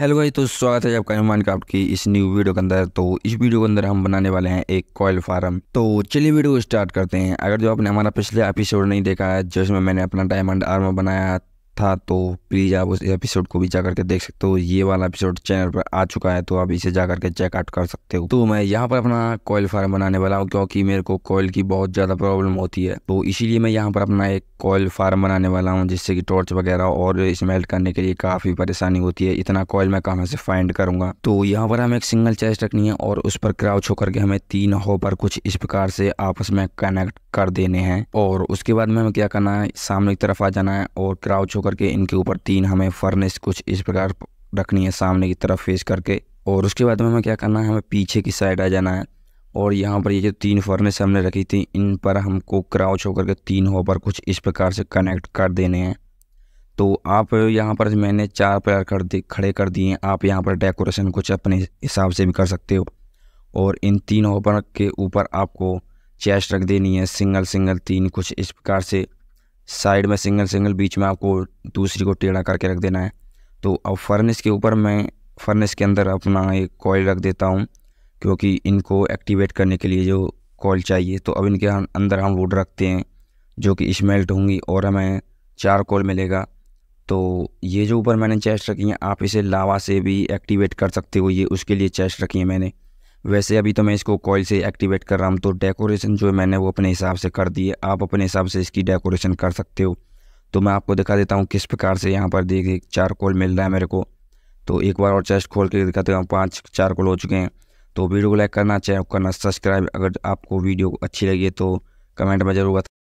hello भाई तो स्वागत है आपका हनुमान क्राफ्ट की इस न्यू वीडियो के अंदर तो इस वीडियो के अंदर हम बनाने वाले हैं एक कॉयल फार्म तो चलिए वीडियो को स्टार्ट करते हैं अगर जो आपने हमारा पिछले एपिसोड नहीं देखा है जिसमें मैंने अपना डायमंड आर्मर बनाया था तो प्लीज़ आप उस एपिसोड को भी जा करके देख सकते हो ये वाला एपिसोड चैनल पर आ चुका है तो आप इसे जा करके चेकआउट कर सकते हो तो मैं यहाँ पर अपना कॉयल फार्म बनाने वाला हूँ क्योंकि मेरे को कॉयल की बहुत ज़्यादा प्रॉब्लम होती है तो इसीलिए मैं यहाँ पर अपना एक कॉयल फार्म बनाने वाला हूँ जिससे कि टॉर्च वगैरह और स्मेल्ट करने के लिए काफ़ी परेशानी होती है इतना कॉयल मैं कहाँ से फाइंड करूँगा तो यहाँ पर हमें एक सिंगल चेस्ट रखनी है और उस पर क्राउच होकर के हमें तीन हो पर कुछ इस प्रकार से आपस में कनेक्ट कर देने हैं और उसके बाद में हमें क्या करना है सामने की तरफ आ जाना है और क्राउच होकर के इनके ऊपर तीन हमें फर्नेस कुछ इस प्रकार रखनी है सामने की तरफ फेस करके और उसके बाद में हमें क्या करना है हमें पीछे की साइड आ जाना है और यहाँ पर ये जो तीन फर्नेस हमने रखी थी इन पर हमको क्राउच होकर के तीन होपर कुछ इस प्रकार से कनेक्ट कर देने हैं तो आप यहाँ पर मैंने चार पैर कर दे खड़े कर दिए हैं आप यहाँ पर डेकोरेशन कुछ अपने हिसाब से भी कर सकते हो और इन तीन होपर के ऊपर आपको चेस्ट रख देनी है सिंगल सिंगल तीन कुछ इस प्रकार से साइड में सिंगल सिंगल बीच में आपको दूसरी को टेढ़ा करके रख देना है तो अब फर्निस के ऊपर मैं फर्निस के अंदर अपना एक कॉयल रख देता हूँ क्योंकि इनको एक्टिवेट करने के लिए जो कॉल चाहिए तो अब इनके अं-, अंदर हम वुड रखते हैं जो कि स्मेल्ट होंगी और हमें चार कॉल मिलेगा तो ये जो ऊपर मैंने चेस्ट रखी है आप इसे लावा से भी एक्टिवेट कर सकते हो ये उसके लिए चेस्ट रखी है मैंने वैसे अभी तो मैं इसको कॉइल से एक्टिवेट कर रहा हूँ तो डेकोरेशन जो है मैंने वो अपने हिसाब से कर दी है आप अपने हिसाब से इसकी डेकोरेशन कर सकते हो तो मैं आपको दिखा देता हूँ किस प्रकार से यहाँ पर देखिए कॉल मिल रहा है मेरे को तो एक बार और चेस्ट खोल के दिखाते हैं पाँच कॉल हो चुके हैं तो वीडियो को लाइक करना चैनल करना सब्सक्राइब अगर आपको वीडियो अच्छी लगी तो कमेंट में जरूर